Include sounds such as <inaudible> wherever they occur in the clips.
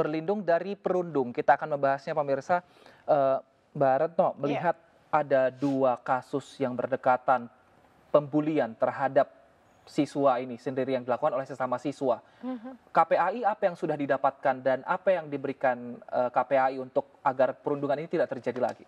berlindung dari perundung. Kita akan membahasnya pemirsa uh, Mbak Retno ya. melihat yeah. ada dua kasus yang berdekatan pembulian terhadap siswa ini sendiri yang dilakukan oleh sesama siswa. Mhm. KPAI apa yang sudah didapatkan dan apa yang diberikan uh, KPAI untuk agar perundungan ini tidak terjadi lagi?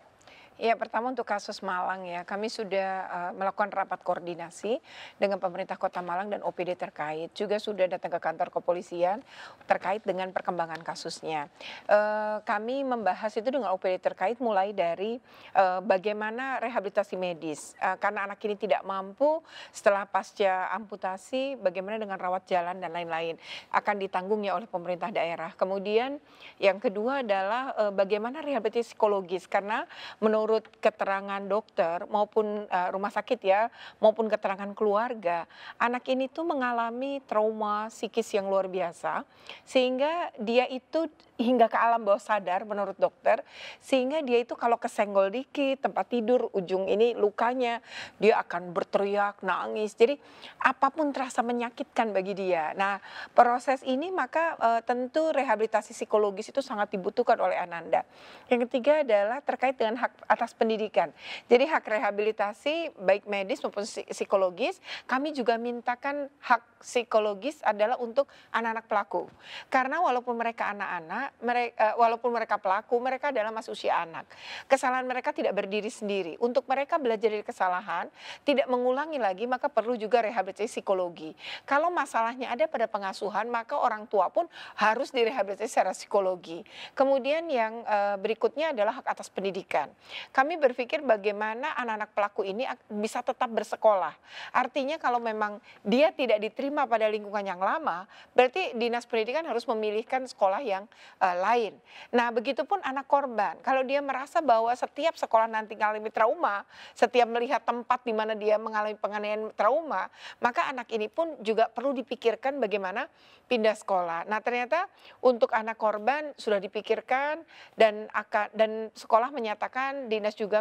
Ya pertama untuk kasus Malang ya, kami sudah uh, melakukan rapat koordinasi dengan pemerintah kota Malang dan OPD terkait. Juga sudah datang ke kantor kepolisian terkait dengan perkembangan kasusnya. Uh, kami membahas itu dengan OPD terkait mulai dari uh, bagaimana rehabilitasi medis. Uh, karena anak ini tidak mampu setelah pasca amputasi, bagaimana dengan rawat jalan dan lain-lain. Akan ditanggungnya oleh pemerintah daerah. Kemudian yang kedua adalah uh, bagaimana rehabilitasi psikologis. Karena menurut menurut keterangan dokter maupun uh, rumah sakit ya maupun keterangan keluarga anak ini tuh mengalami trauma psikis yang luar biasa sehingga dia itu hingga ke alam bawah sadar menurut dokter sehingga dia itu kalau kesenggol dikit tempat tidur ujung ini lukanya dia akan berteriak nangis jadi apapun terasa menyakitkan bagi dia nah proses ini maka e, tentu rehabilitasi psikologis itu sangat dibutuhkan oleh Ananda yang ketiga adalah terkait dengan hak atas pendidikan. Jadi hak rehabilitasi baik medis maupun psikologis, kami juga mintakan hak psikologis adalah untuk anak-anak pelaku. Karena walaupun mereka anak-anak, mereka eh, walaupun mereka pelaku, mereka adalah masih usia anak. Kesalahan mereka tidak berdiri sendiri. Untuk mereka belajar dari kesalahan, tidak mengulangi lagi, maka perlu juga rehabilitasi psikologi. Kalau masalahnya ada pada pengasuhan, maka orang tua pun harus direhabilitasi secara psikologi. Kemudian yang eh, berikutnya adalah hak atas pendidikan kami berpikir bagaimana anak-anak pelaku ini bisa tetap bersekolah. Artinya kalau memang dia tidak diterima pada lingkungan yang lama, berarti dinas pendidikan harus memilihkan sekolah yang uh, lain. Nah, begitupun anak korban. Kalau dia merasa bahwa setiap sekolah nanti mengalami trauma, setiap melihat tempat di mana dia mengalami penganiayaan trauma, maka anak ini pun juga perlu dipikirkan bagaimana pindah sekolah. Nah, ternyata untuk anak korban sudah dipikirkan dan akan dan sekolah menyatakan dinas juga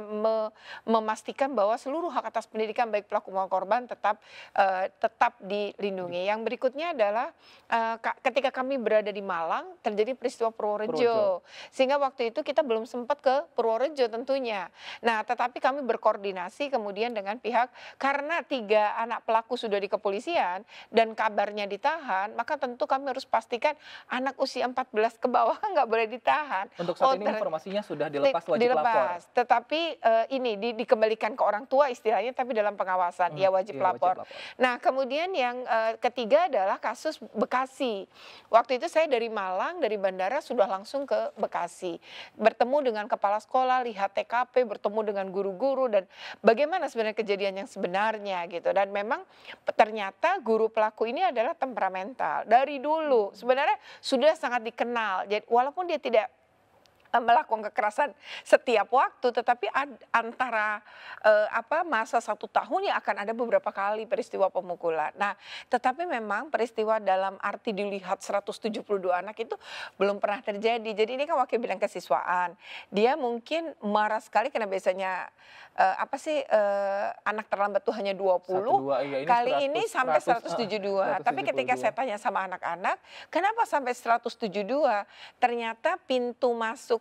memastikan bahwa seluruh hak atas pendidikan baik pelaku maupun korban tetap eh, tetap dilindungi. Iya. Yang berikutnya adalah eh, ketika kami berada di Malang terjadi peristiwa Purworejo. Sehingga waktu itu kita belum sempat ke Purworejo tentunya. Nah, tetapi kami berkoordinasi kemudian dengan pihak karena tiga anak pelaku sudah di kepolisian dan kabarnya ditahan, maka tentu kami harus pastikan anak usia 14 ke bawah <laughs> nggak boleh ditahan. Untuk saat oh, ini informasinya sudah dilepas wajib dilepas. lapor tetapi uh, ini di, dikembalikan ke orang tua istilahnya tapi dalam pengawasan hmm, ya wajib, ya, lapor. wajib lapor. Nah, kemudian yang uh, ketiga adalah kasus Bekasi. Waktu itu saya dari Malang dari bandara sudah langsung ke Bekasi. Bertemu dengan kepala sekolah, lihat TKP, bertemu dengan guru-guru dan bagaimana sebenarnya kejadian yang sebenarnya gitu. Dan memang ternyata guru pelaku ini adalah temperamental dari dulu. Hmm. Sebenarnya sudah sangat dikenal. Jadi walaupun dia tidak melakukan kekerasan setiap waktu, tetapi antara eh, apa masa satu tahun ya akan ada beberapa kali peristiwa pemukulan. Nah, tetapi memang peristiwa dalam arti dilihat 172 anak itu belum pernah terjadi. Jadi ini kan wakil bidang kesiswaan, dia mungkin marah sekali karena biasanya eh, apa sih eh, anak terlambat tuh hanya 20, puluh iya, ini kali 100, ini sampai 172. 100, 172. Tapi ketika saya tanya sama anak-anak, kenapa sampai 172? Ternyata pintu masuk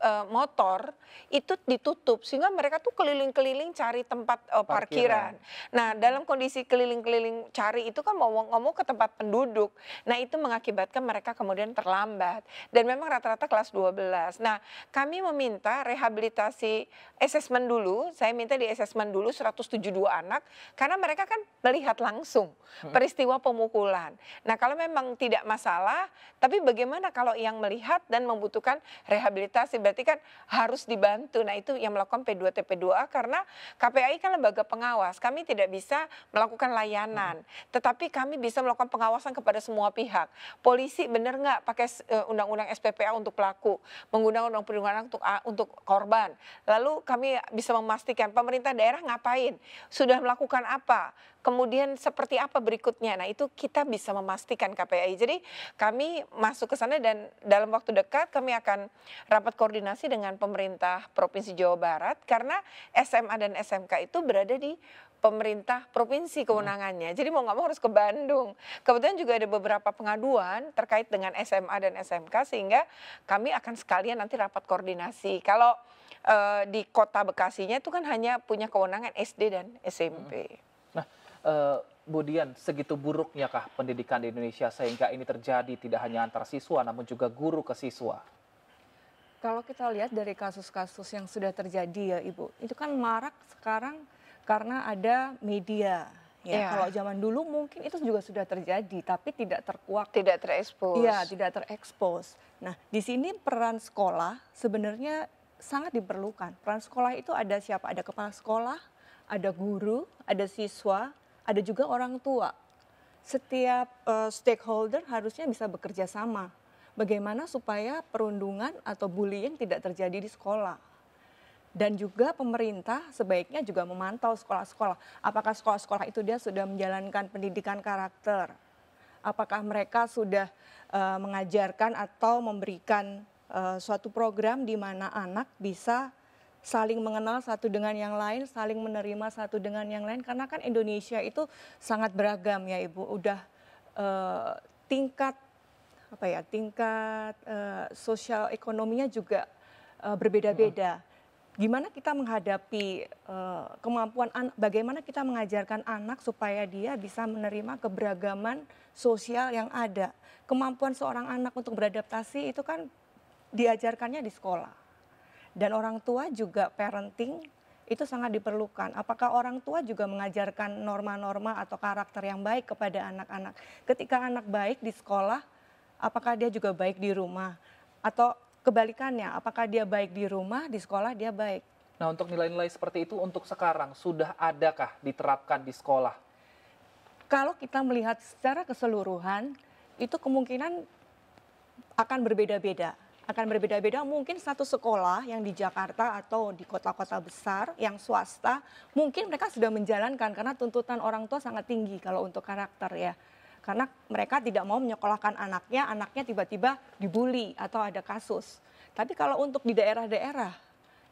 Eh, motor itu ditutup sehingga mereka tuh keliling-keliling cari tempat uh, parkiran. parkiran. Nah, dalam kondisi keliling-keliling cari itu kan mau ngomong ke tempat penduduk. Nah, itu mengakibatkan mereka kemudian terlambat dan memang rata-rata kelas 12. Nah, kami meminta rehabilitasi asesmen dulu. Saya minta di asesmen dulu 172 anak karena mereka kan melihat langsung peristiwa pemukulan. Nah, kalau memang tidak masalah, tapi bagaimana kalau yang melihat dan membutuhkan rehabilitasi berarti kan harus dibantu. Nah itu yang melakukan P2T P2A karena KPAI kan lembaga pengawas. Kami tidak bisa melakukan layanan, mm-hmm. tetapi kami bisa melakukan pengawasan kepada semua pihak. Polisi benar nggak pakai eh, undang-undang SPPA untuk pelaku, menggunakan undang perlindungan anak untuk ah, untuk korban. Lalu kami bisa memastikan pemerintah daerah ngapain, sudah melakukan apa, kemudian seperti apa berikutnya. Nah, itu kita bisa memastikan KPI. Jadi, kami masuk ke sana dan dalam waktu dekat kami akan rapat koordinasi dengan pemerintah Provinsi Jawa Barat karena SMA dan SMK itu berada di pemerintah provinsi hmm. kewenangannya. Hmm. Jadi mau nggak mau harus ke Bandung. Kemudian juga ada beberapa pengaduan terkait dengan SMA dan SMK sehingga kami akan sekalian nanti rapat koordinasi. Kalau eh, di kota Bekasinya itu kan hanya punya kewenangan SD dan SMP. Hmm uh, eh, Budian, segitu buruknya kah pendidikan di Indonesia sehingga ini terjadi tidak hanya antar siswa namun juga guru ke siswa? Kalau kita lihat dari kasus-kasus yang sudah terjadi ya Ibu, itu kan marak sekarang karena ada media. Ya, yeah. kalau zaman dulu mungkin itu juga sudah terjadi, tapi tidak terkuak, tidak terekspos. Iya, tidak terekspos. Nah, di sini peran sekolah sebenarnya sangat diperlukan. Peran sekolah itu ada siapa? Ada kepala sekolah, ada guru, ada siswa, ada juga orang tua. Setiap uh, stakeholder harusnya bisa bekerja sama. Bagaimana supaya perundungan atau bullying tidak terjadi di sekolah. Dan juga pemerintah sebaiknya juga memantau sekolah-sekolah. Apakah sekolah-sekolah itu dia sudah menjalankan pendidikan karakter? Apakah mereka sudah uh, mengajarkan atau memberikan uh, suatu program di mana anak bisa saling mengenal satu dengan yang lain, saling menerima satu dengan yang lain. Karena kan Indonesia itu sangat beragam ya Ibu. Udah uh, tingkat apa ya tingkat uh, sosial ekonominya juga uh, berbeda-beda. Hmm. Gimana kita menghadapi uh, kemampuan anak? Bagaimana kita mengajarkan anak supaya dia bisa menerima keberagaman sosial yang ada? Kemampuan seorang anak untuk beradaptasi itu kan diajarkannya di sekolah dan orang tua juga parenting itu sangat diperlukan. Apakah orang tua juga mengajarkan norma-norma atau karakter yang baik kepada anak-anak? Ketika anak baik di sekolah, apakah dia juga baik di rumah? Atau kebalikannya, apakah dia baik di rumah, di sekolah dia baik? Nah, untuk nilai-nilai seperti itu untuk sekarang sudah adakah diterapkan di sekolah? Kalau kita melihat secara keseluruhan, itu kemungkinan akan berbeda-beda akan berbeda-beda. Mungkin satu sekolah yang di Jakarta atau di kota-kota besar yang swasta, mungkin mereka sudah menjalankan karena tuntutan orang tua sangat tinggi kalau untuk karakter ya. Karena mereka tidak mau menyekolahkan anaknya, anaknya tiba-tiba dibully atau ada kasus. Tapi kalau untuk di daerah-daerah,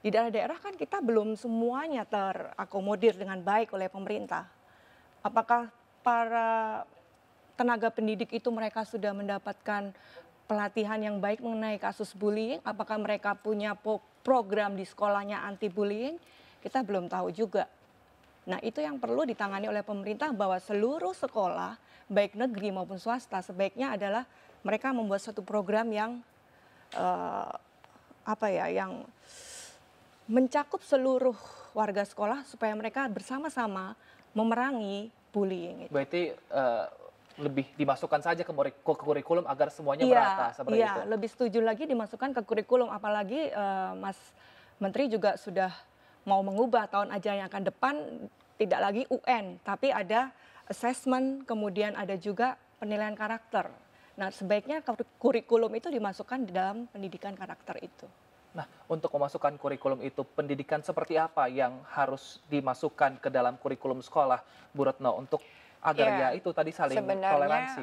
di daerah-daerah kan kita belum semuanya terakomodir dengan baik oleh pemerintah. Apakah para tenaga pendidik itu mereka sudah mendapatkan pelatihan yang baik mengenai kasus bullying, apakah mereka punya program di sekolahnya anti bullying, kita belum tahu juga. Nah, itu yang perlu ditangani oleh pemerintah bahwa seluruh sekolah, baik negeri maupun swasta, sebaiknya adalah mereka membuat satu program yang uh, apa ya, yang mencakup seluruh warga sekolah supaya mereka bersama-sama memerangi bullying. Berarti uh lebih dimasukkan saja ke, ke kurikulum agar semuanya ya, merata seperti ya, itu. lebih setuju lagi dimasukkan ke kurikulum apalagi uh, Mas Menteri juga sudah mau mengubah tahun ajaran yang akan depan tidak lagi UN tapi ada assessment kemudian ada juga penilaian karakter. Nah, sebaiknya kurikulum itu dimasukkan di dalam pendidikan karakter itu. Nah, untuk memasukkan kurikulum itu, pendidikan seperti apa yang harus dimasukkan ke dalam kurikulum sekolah, Bu Retno, untuk agar ya, ya itu tadi saling Sebenarnya, toleransi.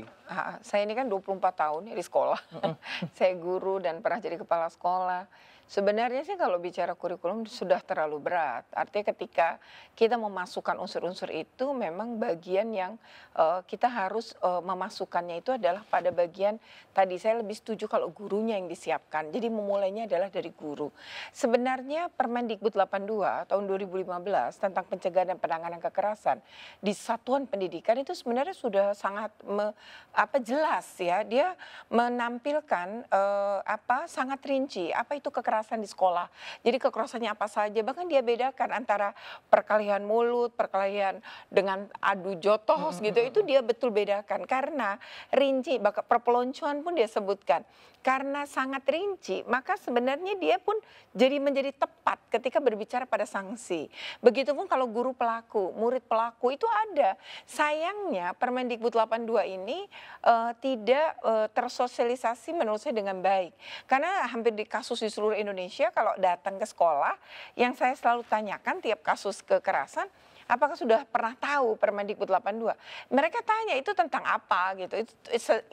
Saya ini kan 24 tahun ya di sekolah. <laughs> saya guru dan pernah jadi kepala sekolah Sebenarnya sih kalau bicara kurikulum sudah terlalu berat. Artinya ketika kita memasukkan unsur-unsur itu memang bagian yang uh, kita harus uh, memasukkannya itu adalah pada bagian tadi saya lebih setuju kalau gurunya yang disiapkan. Jadi memulainya adalah dari guru. Sebenarnya Permendikbud 82 tahun 2015 tentang pencegahan dan penanganan kekerasan di satuan pendidikan itu sebenarnya sudah sangat me, apa jelas ya. Dia menampilkan uh, apa sangat rinci apa itu kekerasan kekerasan di sekolah. Jadi kekerasannya apa saja, bahkan dia bedakan antara perkelahian mulut, perkelahian dengan adu jotos gitu, itu dia betul bedakan karena rinci, perpeloncoan pun dia sebutkan karena sangat rinci, maka sebenarnya dia pun jadi menjadi tepat ketika berbicara pada sanksi. Begitupun kalau guru pelaku, murid pelaku itu ada. Sayangnya Permendikbud 82 ini uh, tidak uh, tersosialisasi menurut saya dengan baik. Karena hampir di kasus di seluruh Indonesia kalau datang ke sekolah, yang saya selalu tanyakan tiap kasus kekerasan, apakah sudah pernah tahu Permendikbud 82? Mereka tanya itu tentang apa gitu,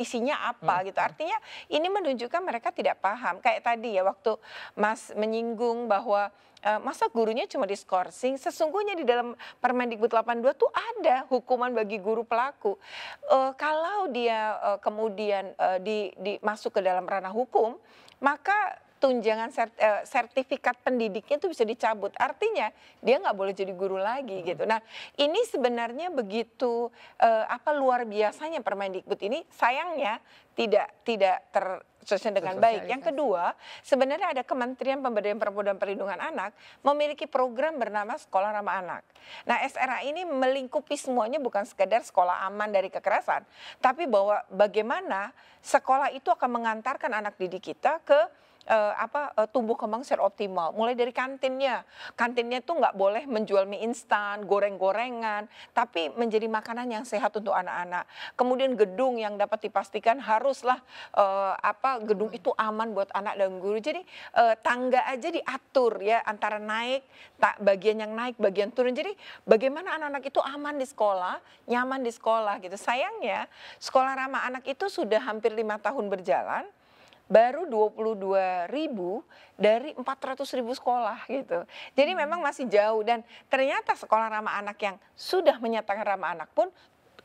isinya apa hmm. gitu. Artinya ini menunjukkan mereka tidak paham. Kayak tadi ya waktu Mas menyinggung bahwa eh, masa gurunya cuma diskorsing sesungguhnya di dalam Permendikbud 82 tuh ada hukuman bagi guru pelaku uh, kalau dia uh, kemudian uh, di, di masuk ke dalam ranah hukum maka tunjangan sert, eh, sertifikat pendidiknya itu bisa dicabut. Artinya dia nggak boleh jadi guru lagi hmm. gitu. Nah ini sebenarnya begitu eh, apa luar biasanya Permendikbud ini sayangnya tidak tidak ter sesuai dengan baik. Yang kedua, sebenarnya ada Kementerian Pemberdayaan Perempuan dan Perlindungan Anak memiliki program bernama Sekolah Ramah Anak. Nah, SRA ini melingkupi semuanya bukan sekedar sekolah aman dari kekerasan, tapi bahwa bagaimana sekolah itu akan mengantarkan anak didik kita ke uh, apa uh, tumbuh kembang secara optimal. Mulai dari kantinnya, kantinnya tuh nggak boleh menjual mie instan, goreng-gorengan, tapi menjadi makanan yang sehat untuk anak-anak. Kemudian gedung yang dapat dipastikan haruslah uh, apa gedung itu aman buat anak dan guru. Jadi uh, tangga aja diatur ya antara naik, tak bagian yang naik, bagian turun. Jadi bagaimana anak-anak itu aman di sekolah, nyaman di sekolah gitu. Sayangnya sekolah ramah anak itu sudah hampir lima tahun berjalan baru 22 ribu dari 400 ribu sekolah gitu. Jadi hmm. memang masih jauh dan ternyata sekolah ramah anak yang sudah menyatakan ramah anak pun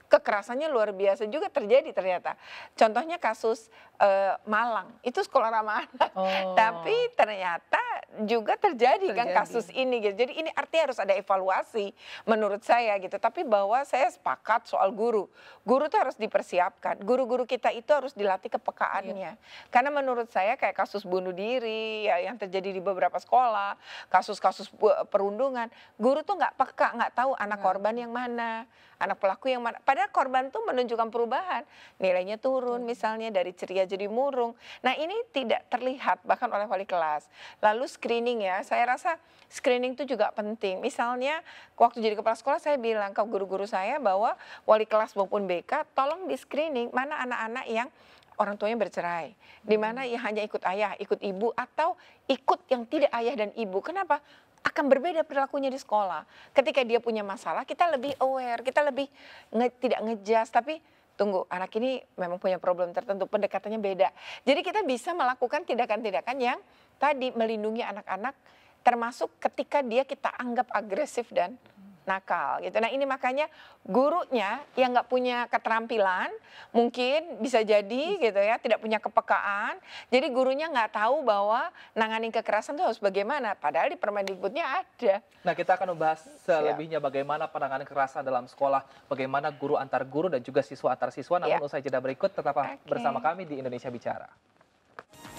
kekerasannya luar biasa juga terjadi ternyata. Contohnya kasus uh, Malang itu sekolah ramah anak, oh. tapi ternyata juga terjadi, kan terjadi kan kasus ini gitu. Jadi ini artinya harus ada evaluasi menurut saya gitu. Tapi bahwa saya sepakat soal guru. Guru tuh harus dipersiapkan. Guru-guru kita itu harus dilatih kepekaannya. Iya. Karena menurut saya kayak kasus bunuh diri ya yang terjadi di beberapa sekolah, kasus-kasus eh, perundungan, guru tuh nggak peka, nggak tahu anak nah. korban yang mana, anak pelaku yang mana. Padahal korban tuh menunjukkan perubahan, nilainya turun hmm. misalnya dari ceria jadi murung. Nah, ini tidak terlihat bahkan oleh wali kelas. Lalu screening ya. Saya rasa screening itu juga penting. Misalnya waktu jadi kepala sekolah saya bilang ke guru-guru saya bahwa wali kelas maupun BK tolong di screening mana anak-anak yang orang tuanya bercerai, di hmm. mana hmm. hanya ikut ayah, ikut ibu atau ikut yang tidak ayah dan ibu. Kenapa? akan berbeda perilakunya di sekolah. Ketika dia punya masalah, kita lebih aware, kita lebih nge, tidak ngejas, tapi tunggu anak ini memang punya problem tertentu, pendekatannya beda. Jadi kita bisa melakukan tindakan-tindakan yang tadi melindungi anak-anak termasuk ketika dia kita anggap agresif dan nakal gitu. Nah ini makanya gurunya yang nggak punya keterampilan mungkin bisa jadi gitu ya tidak punya kepekaan. Jadi gurunya nggak tahu bahwa nanganin kekerasan itu harus bagaimana. Padahal di Permendikbudnya ada. Nah kita akan membahas selebihnya bagaimana penanganan kekerasan dalam sekolah, bagaimana guru antar guru dan juga siswa antar siswa. Namun ya. usai jeda berikut tetap okay. bersama kami di Indonesia Bicara.